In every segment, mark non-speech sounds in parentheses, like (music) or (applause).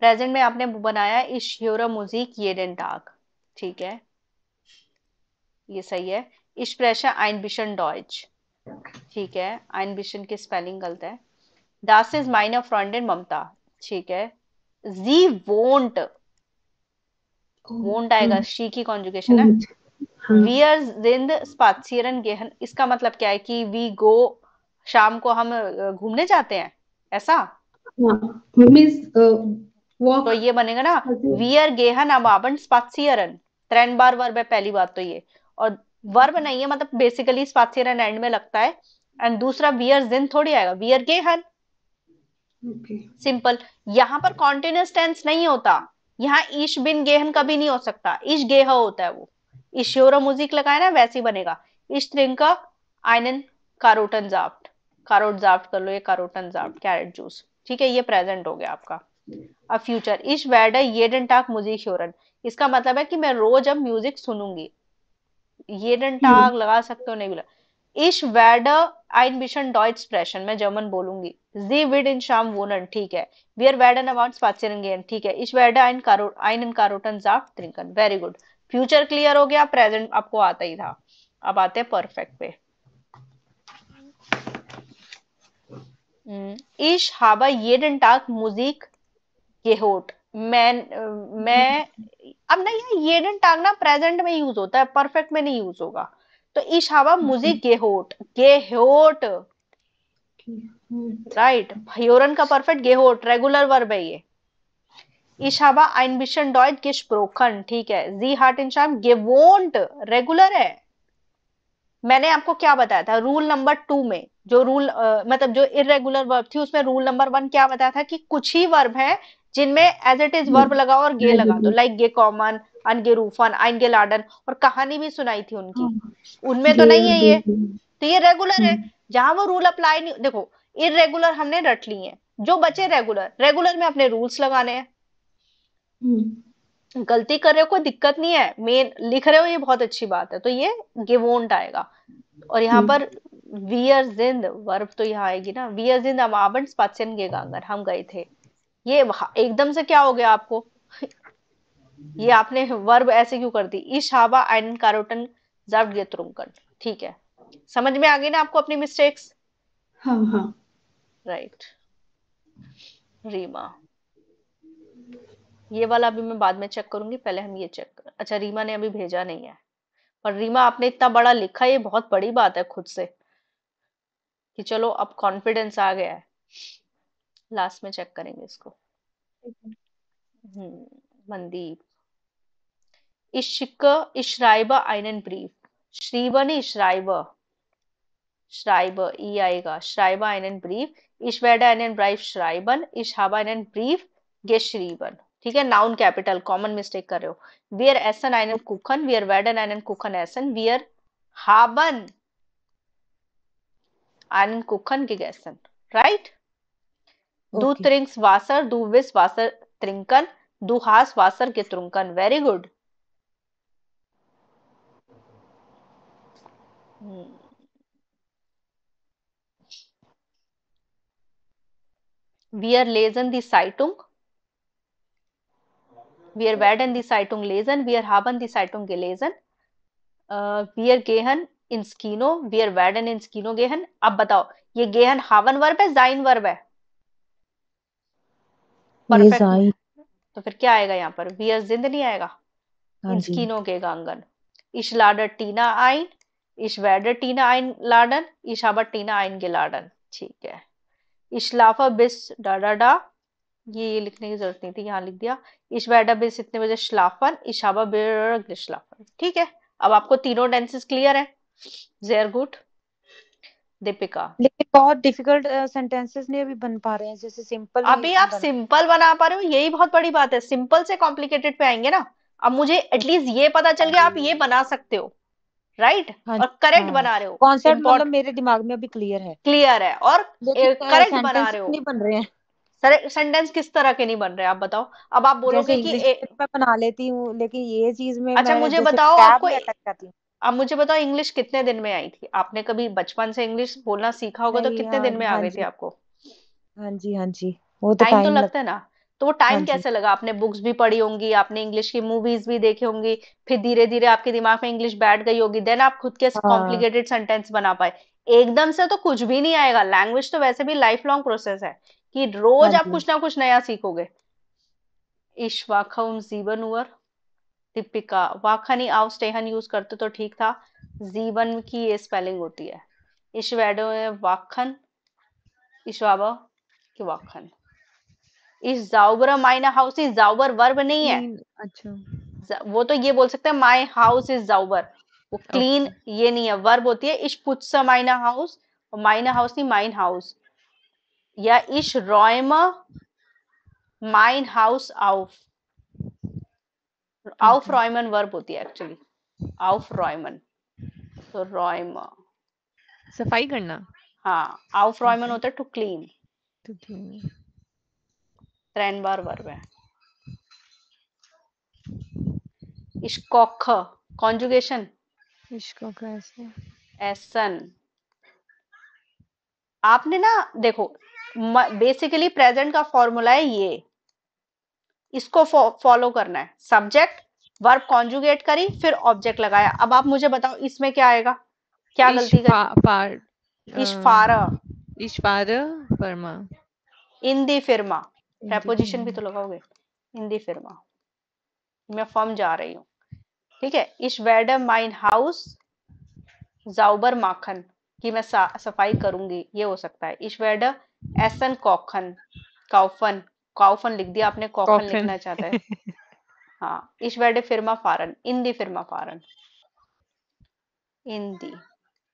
Present में आपने बनाया इश्योरा मुजीक ये डाक ठीक है ये सही है इश्प्रेशा बिशन डॉइच ठीक है आइन बिशन की स्पेलिंग गलत है दास इज माइनर फ्रेंड एंड ममता ठीक है जी वोंट oh, वोंट आएगा शी की कॉन्जुगेशन है वी आर जिंद स्पात्सियरन गेहन इसका मतलब क्या है कि वी गो शाम को हम घूमने जाते हैं ऐसा हाँ। मीन्स तो ये बनेगा ना वियर गेहन अबाबन स्पाथियरन ट्रेन बार वर्ब है पहली बात तो ये और वर्ब अच्छा। नहीं है मतलब बेसिकली स्पाथियरन एंड में लगता है एंड दूसरा वियर जिन थोड़ी आएगा वियर गेहन सिंपल यहाँ पर कॉन्टिन्यूस टेंस नहीं होता यहाँ ईश बिन गेहन कभी नहीं हो सकता ईश गेह होता है वो ईश्योर म्यूजिक लगाए ना वैसे ही बनेगा ईश त्रिंका आयनन कारोटन जाफ्ट कारोट जाफ्ट कर लो ये कारोटन जाफ्ट कैरेट जूस ठीक है ये प्रेजेंट हो गया आपका अब फ्यूचर इश वैडर ये डंटाक म्यूजिक शोरन इसका मतलब है कि मैं रोज अब म्यूजिक सुनूंगी ये डंटाक लगा सकते हो नहीं बोला इश वैडर आई मिशन डॉइट एक्सप्रेशन मैं जर्मन बोलूंगी जी विड इन शाम वोनन ठीक है वी आर वैडन अबाउट स्वाचिरंगेन ठीक है इश वैडर आइन कारो आइन इन कारोटन जाफ ट्रिंकन वेरी गुड फ्यूचर क्लियर हो गया प्रेजेंट आपको आता ही था अब आते हैं परफेक्ट पे इश हाबा ये टाक म्यूजिक ये होट मैन मैं (laughs) अब नहीं ये दिन टांगना प्रेजेंट में यूज होता है परफेक्ट में नहीं यूज होगा तो ईशावा मुझे गेहोट गेहोट राइट भयोरन का परफेक्ट गेहोट रेगुलर वर्ब है ये ईशावा आइनबिशन डॉइट Deutsch gesprochen ठीक है जी हार्ट इन शाम वोंट रेगुलर है मैंने आपको क्या बताया था रूल नंबर टू में जो रूल uh, मतलब जो इरेगुलर वर्ब थी उसमें रूल नंबर वन क्या बताया था कि कुछ ही वर्ब है जिनमें एज इट इज वर्ब लगाओ और गे लगा दो लाइक गे कॉमन अनगे रूफन अनगे लाडन और कहानी भी सुनाई थी उनकी हाँ, हाँ। उनमें तो नहीं है ये तो ये रेगुलर है हम्म। जहां वो रूल अप्लाई नहीं देखो इरेगुलर हमने रट ली है जो बचे रेगुलर रेगुलर में अपने रूल्स लगाने हैं हम्म। गलती कर रहे हो कोई दिक्कत नहीं है मेन लिख रहे हो ये बहुत अच्छी बात है तो ये गिवोंट आएगा और यहाँ हम्म। पर वी जिंद वर्ब तो यहाँ आएगी ना वियर जिंद हम स्पाचन गे गांगर हम गए थे ये एकदम से क्या हो गया आपको (laughs) ये आपने वर्ब ऐसे क्यों कर दी ईशाबा एंड कारोटन जर्व ठीक है समझ में आ गई ना आपको अपनी मिस्टेक्स हाँ हाँ राइट रीमा ये वाला अभी मैं बाद में चेक करूंगी पहले हम ये चेक कर अच्छा रीमा ने अभी भेजा नहीं है पर रीमा आपने इतना बड़ा लिखा ये बहुत बड़ी बात है खुद से कि चलो अब कॉन्फिडेंस आ गया है लास्ट में चेक करेंगे इसको मनदीप हम्म, इश्क आइन एंड ब्रीफ श्रीबा ने इश्राइब श्राइब ई आएगा श्राइब आइन एंड ब्रीफ इशवेडा एंड ब्राइफ श्राइबन इशाबा एन एंड ब्रीफ गे गेश्रीबन ठीक है नाउन कैपिटल कॉमन मिस्टेक कर रहे हो वियर एसन एंड कुखन वियर वेडन एंड कुखन एसन वियर हाबन आइन एंड कुखन गिगेसन राइट दु ओके त्रिंकन दुहास वासर के त्रुंकन वेरी गुड वी आर लेजन दी साइटुंग वी आर वेडन दी साइटुंग लेजन वी आर हाबन दी साइटुंग के लेजन वी आर गेहन इन स्कीनो वी आर वेडन इन स्कीनो गेहन अब बताओ ये गेहन हावन वर्ब है जाइन वर्ब है परफेक्ट तो फिर क्या आएगा यहाँ पर वियर जिंद नहीं आएगा स्कीनों हाँ के गांगन इश लाडर टीना आइन इश वैडर टीना आइन लाडन इशाबा टीना आइन के लाडन ठीक है इशलाफा बिस डा ये ये लिखने की जरूरत नहीं थी यहाँ लिख दिया इश इशवैडा बिस इतने बजे शलाफन इशाबा बिर शलाफन ठीक है अब आपको तीनों टेंसेस क्लियर है जेयर गुड दीपिका लेकिन बहुत डिफिकल्ट सेंटेंसेस नहीं अभी बन पा रहे हैं जैसे सिंपल अभी आप सिंपल बना पा रहे हो यही बहुत बड़ी बात है सिंपल से कॉम्प्लिकेटेड पे आएंगे ना अब मुझे एटलीस्ट ये पता चल गया आप ये हम्म। बना सकते हो राइट right? हाँ और करेक्ट हाँ, बना रहे हो कॉन्सेप्ट मतलब मेरे दिमाग में अभी क्लियर है क्लियर है और करेक्ट बना रहे हो नहीं बन रहे हैं सर सेंटेंस किस तरह के नहीं बन रहे आप बताओ अब आप बोलोगे कि ए... मैं बना लेती हूँ लेकिन ये चीज में अच्छा मुझे बताओ आपको आप मुझे बताओ इंग्लिश कितने दिन में आई थी आपने कभी बचपन से इंग्लिश बोलना सीखा होगा तो नहीं कितने हाँ दिन में आ हाँ गई थी जी आपको हाँ जी हाँ जी वो तो टाइम तो टाइम लग लगता है ना तो वो हाँ टाइम जी कैसे लगा आपने बुक्स भी पढ़ी होंगी आपने इंग्लिश की मूवीज भी देखी होंगी फिर धीरे धीरे आपके दिमाग में इंग्लिश बैठ गई होगी देन आप खुद के हाँ कॉम्प्लिकेटेड सेंटेंस बना पाए एकदम से तो कुछ भी नहीं आएगा लैंग्वेज तो वैसे भी लाइफ लॉन्ग प्रोसेस है कि हाँ रोज आप जी कुछ ना कुछ नया सीखोगे इश वाखम जीवन उवर दीपिका वाखनी आव स्टेहन यूज करते तो ठीक था जीवन की ये स्पेलिंग होती है इशवेडो वाखन इशवाबा की वाखन इस जाउबर माइन हाउस इज जाउबर वर्ब नहीं है अच्छा वो तो ये बोल सकते हैं माई हाउस इज जाउबर वो क्लीन ये नहीं है वर्ब होती है इश पुत्सा माइना हाउस और माइना हाउस नहीं माइन हाउस या इश रॉयमा माइन हाउस आउफ आउफ रॉयमन वर्ब होती है एक्चुअली आउफ रॉयमन सो रॉयम सफाई करना हाँ आउफ रॉयमन होता है टू क्लीन टू क्लीन त्रेन बार वर्ब है इश्कोख कॉन्जुगेशन इश्कोख ऐसे एसन आपने ना देखो बेसिकली प्रेजेंट का फॉर्मूला है ये इसको फॉलो करना है सब्जेक्ट वर्ब कॉन्जुगेट करी फिर ऑब्जेक्ट लगाया अब आप मुझे बताओ इसमें क्या आएगा क्या गलती करी इशफारा इंदी प्रेपोजिशन भी तो लगाओगे इंदी फिरमा मैं फर्म जा रही हूँ ठीक है इस वेडर माइन हाउस जाऊबर माखन की मैं सफाई करूंगी ये हो सकता है इस वेडर एसन कॉखन काउफन कॉफन लिख दिया आपने कॉफन लिखना चाहते हैं हाँ इश वेडे फिरमा फारन इन दी फिरमा फारन इन दी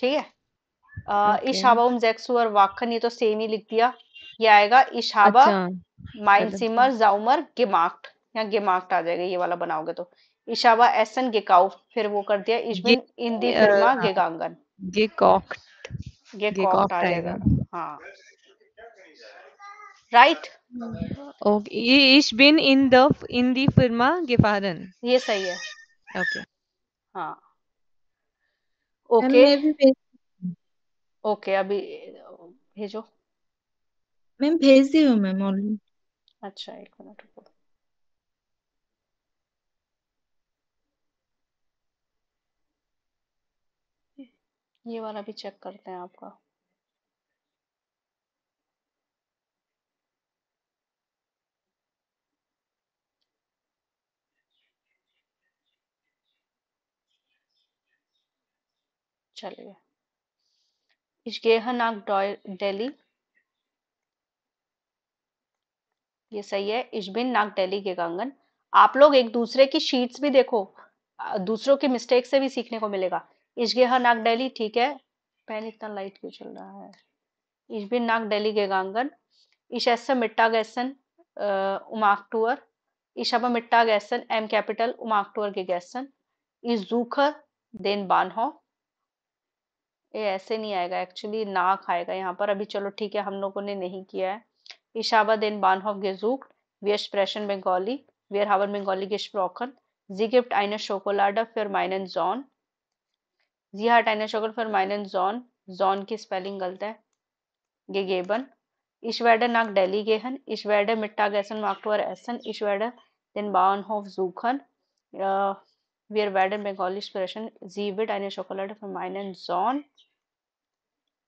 ठीक है इशाबा उम जैक्सू और वाखन ये तो सेम ही लिख दिया ये आएगा इशाबा अच्छा। माइनसिमर जाउमर गिमाक्ट या गिमाक्ट आ जाएगा ये वाला बनाओगे तो इशाबा एसन गेकाउ फिर वो कर दिया इशबिन इंदी फिरमा हाँ। गिगांगन गेकॉक्ट गेकॉक्ट आ जाएगा हाँ राइट ओके इश बिन इन द इन दी फिल्मा गिफारन ये सही है ओके हाँ ओके ओके अभी भेजो मैम भेज दी हूँ मैम ऑलरेडी अच्छा एक मिनट रुको ये वाला भी चेक करते हैं आपका चलिए इजगेहनाग डेली ये सही है इजबिन नाग डेली के कंगन आप लोग एक दूसरे की शीट्स भी देखो दूसरों की मिस्टेक से भी सीखने को मिलेगा इजगेहा नाग डेली ठीक है पेन इतना लाइट क्यों चल रहा है इजबिन नाग डेली के गांगन इशेस्सा मिट्टा गैसन उमाक टूअर इशाबा मिट्टा गैसन एम कैपिटल उमाक टूअर के गैसन इजूखर देन बानहो ये ऐसे नहीं आएगा एक्चुअली नाक आएगा यहाँ पर अभी चलो ठीक है हम लोगों ने नहीं किया है इशाबा देन बान ऑफ गेजूक वियर स्प्रेशन बंगाली वियर हावर बंगाली गेश प्रोकन जिगिप्ट आइन शोकोलाडा फिर माइन एंड जॉन जी हाट आइन शोकल फिर माइन एंड जॉन जॉन की स्पेलिंग गलत है गे गेबन इशवेडर नाक डेली गेहन इशवेडर मिट्टा गैसन माकटोअर एसन इशवेडर देन बान ऑफ जूखन वियर वेडर बंगाली स्प्रेशन जीविड आइन शोकोलाडा फिर माइन एंड जॉन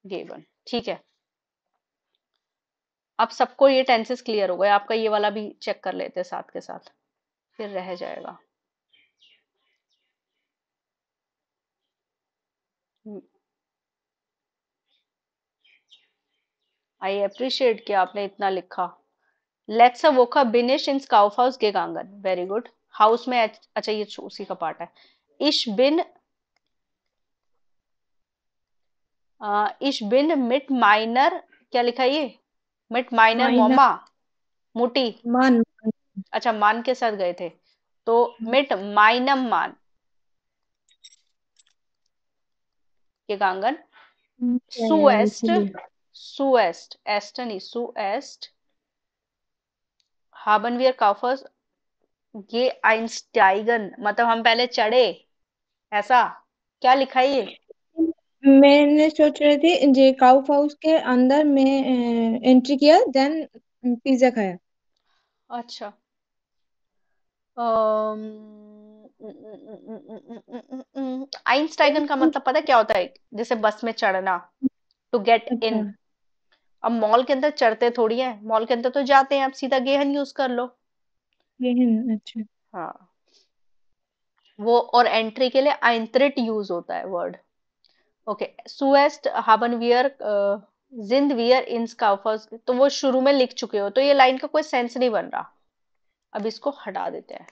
गेवन ठीक है अब सबको ये टेंसेस क्लियर हो गए आपका ये वाला भी चेक कर लेते हैं साथ के साथ फिर रह जाएगा आई अप्रिशिएट कि आपने इतना लिखा लेट्स वोखा बिनिश इन स्काउफ हाउस गांगन वेरी गुड हाउस में अच्छा ये उसी का पार्ट है इश बिन इश बिन मिट माइनर क्या लिखा ये मिट माइनर मोमा मुटी मान अच्छा मान के साथ गए थे तो मिट माइनम मान ये कांगन हम्म, सुएस्ट सुएस्ट एस्टनी सुएस्ट हाबनवियर काफस ये आइंस्टाइगन मतलब हम पहले चढ़े ऐसा क्या लिखा है ये मैंने सोच रही थी जे काउ हाउस के अंदर मैं एंट्री किया देन पिज्जा खाया अच्छा आइंस्टाइगन का मतलब पता क्या होता है जैसे बस में चढ़ना टू गेट इन अब मॉल के अंदर चढ़ते थोड़ी है मॉल के अंदर तो जाते हैं आप सीधा गेहन यूज कर लो गेहन अच्छा हाँ वो और एंट्री के लिए आइंत्रिट यूज होता है वर्ड ओके सुएस्ट हाबनवियर जिंद वियर इंस काउफर्स तो वो शुरू में लिख चुके हो तो ये लाइन का कोई सेंस नहीं बन रहा अब इसको हटा देते हैं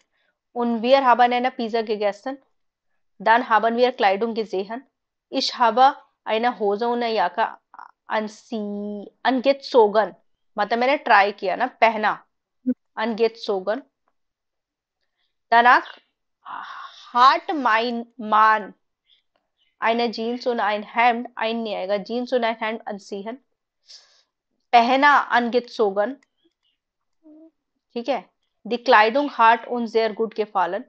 उन वियर हाबन एना पिजा पिज्जा गिगेसन दान हाबन वियर क्लाइडुम जेहन इश हाबा आईना होजोन याका अनसी अनगेट सोगन मतलब मैंने ट्राई किया ना पहना अनगेट सोगन तनाक हार्ट माइन मान आईना जीन्स होना आइन हैंड आइन नहीं आएगा जीन्स होना आइन हैंड अनसीहन पहना अनगित सोगन ठीक है दिक्लाइडुंग हार्ट उन जेयर गुड के फालन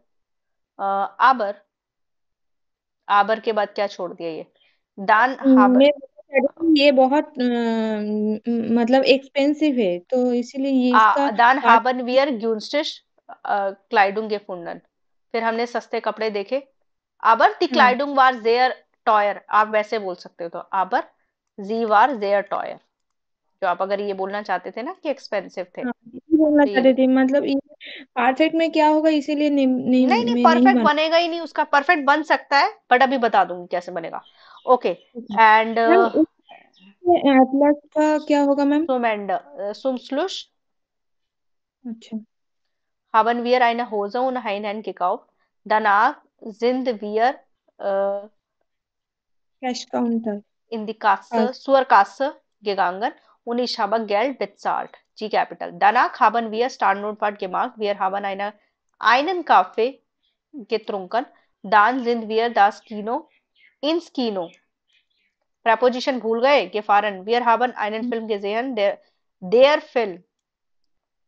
आबर आबर के बाद क्या छोड़ दिया ये दान हाबर ये बहुत मतलब एक्सपेंसिव है तो इसीलिए ये आ, हाबर वियर ग्यूनस्टिश क्लाइडुंग के फुंडन फिर हमने सस्ते कपड़े देखे aber दिक्लाइडुंग वार जेयर टॉयर आप वैसे बोल सकते हो तो aber जी वार जेयर टॉयर जो आप अगर ये बोलना चाहते थे ना कि एक्सपेंसिव थे हाँ, बोलना चाहते थे मतलब परफेक्ट में क्या होगा इसीलिए नहीं नहीं नहीं, नहीं परफेक्ट बनेगा ही नहीं उसका परफेक्ट बन सकता है बट अभी बता दूंगी कैसे बनेगा ओके एंड एटलस का क्या होगा मैम सुमेंड uh, सुमस्लुश अच्छा haben wir eine Hose und einen द Danach Zind Veer uh, cash counter in the Kassa, uh, Suarkassa, Gegangen, Unishabagel, Betzalt, G capital. Danach haben wir Standortwart gemacht. Wir haben eine, einen Kaffee getrunken. Dann sind wir das Kino ins Kino. Preposition भूल गए gefahren. Wir haben einen Film gesehen. Der, der Film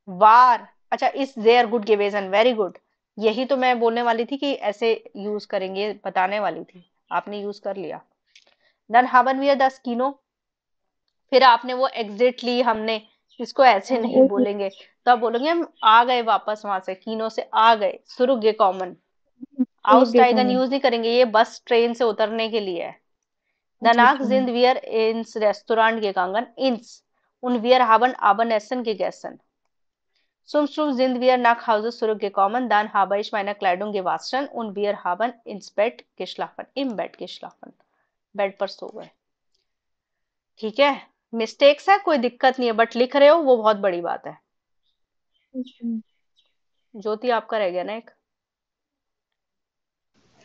war अच्छा इज देयर गुड gewesen. Very good. यही तो मैं बोलने वाली थी कि ऐसे यूज करेंगे बताने वाली थी आपने यूज कर लिया देन हवन वी द स्कीनो फिर आपने वो एग्जैक्टली हमने इसको ऐसे (laughs) नहीं बोलेंगे तो आप बोलेंगे हम आ गए वापस वहां से कीनो से आ गए सुरुगे कॉमन आउटस्टाइगन यूज नहीं करेंगे ये बस ट्रेन से उतरने के लिए है दनाक जिंद वियर इंस रेस्टोरेंट के कांगन इंस उन वियर हावन आबन एसन के गैसन Soms Zindweer Naghausen zurückgekommen, dann habe ich meine Kleidung gewaschen und wir haben ins Bett geschlafen, im Bett geschlafen, bed पर सो गए ठीक है मिस्टेक्स है कोई दिक्कत नहीं है बट लिख रहे हो वो बहुत बड़ी बात है ज्योति आपका रह गया ना एक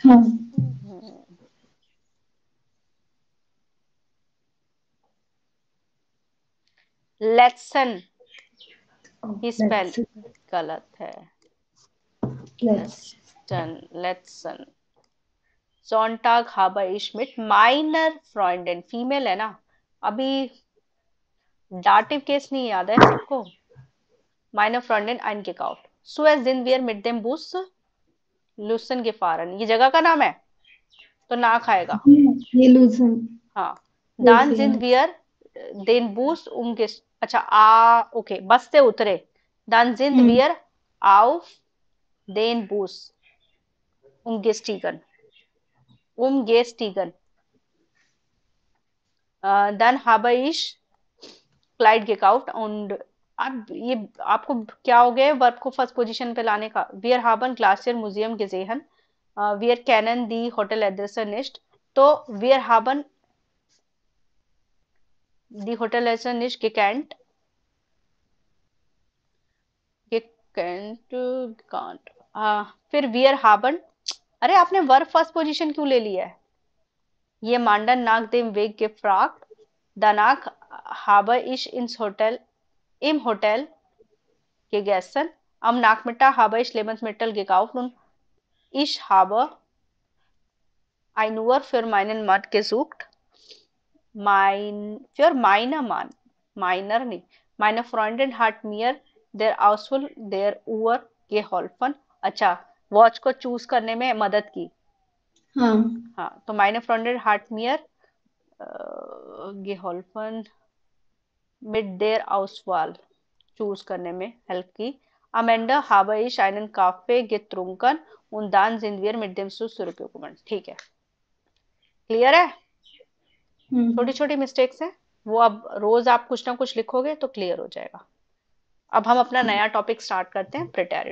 हाँ। लेसन स्पेल गलत है लेट्सन लेट्सन हाबर स्मिट माइनर फ्रॉइंड फीमेल है ना अभी डाटिव केस नहीं याद है सबको माइनर फ्रॉइंड एंड अन किक आउट सुएस दिन वियर मिड देम बुस के फारन ये जगह का नाम है तो ना खाएगा ये लुसन हाँ दान जिंद वियर देन बूस उंगिस्ट अच्छा आ ओके बस से उतरे दान जिंद वियर आउ देन बूस उम गे स्टीगन उम गे स्टीगन dann हाबाइश क्लाइड गेक आउट und अब ये आपको क्या हो गया वर्ब को फर्स्ट पोजीशन पे लाने का वियर हाबन ग्लासियर म्यूजियम गेजेहन वियर कैनन दी होटल एड्रेसर निस्ट तो वियर हाबन The hotel lesson is Gekant. Gekant, can't. हाँ ah, फिर वियर हाबन अरे आपने वर्ब फर्स्ट पोजीशन क्यों ले लिया है ये मांडन नाग देम वेग के फ्राक दानाक हाबर इश इन होटल इम होटल के गैसन अम नाकमिटा हाबर इश लेमस मेटल के काउन इश हाबर आई नूअर फिर माइनन मट के सूक्त माइन माइनर मान माइनर नहीं माइनर nicht. एंड हार्ट hat देर der देर ओवर Uhr हॉलफन अच्छा वॉच को चूज करने में मदद की हाँ, हाँ तो हार्ट फ्रॉन्डेड हार्टमियर हॉलफन मिड देर आउसवाल चूज करने में हेल्प की अमेंडा हाबाइश आइनन काफे गे त्रुंकन उन दान जिंदवियर मिड डेम सुरक्यूकुमेंट ठीक है क्लियर है छोटी छोटी मिस्टेक्स हैं वो अब रोज आप कुछ ना कुछ लिखोगे तो क्लियर हो जाएगा अब हम अपना हम्म। नया टॉपिक स्टार्ट करते हैं प्रिटेरिटी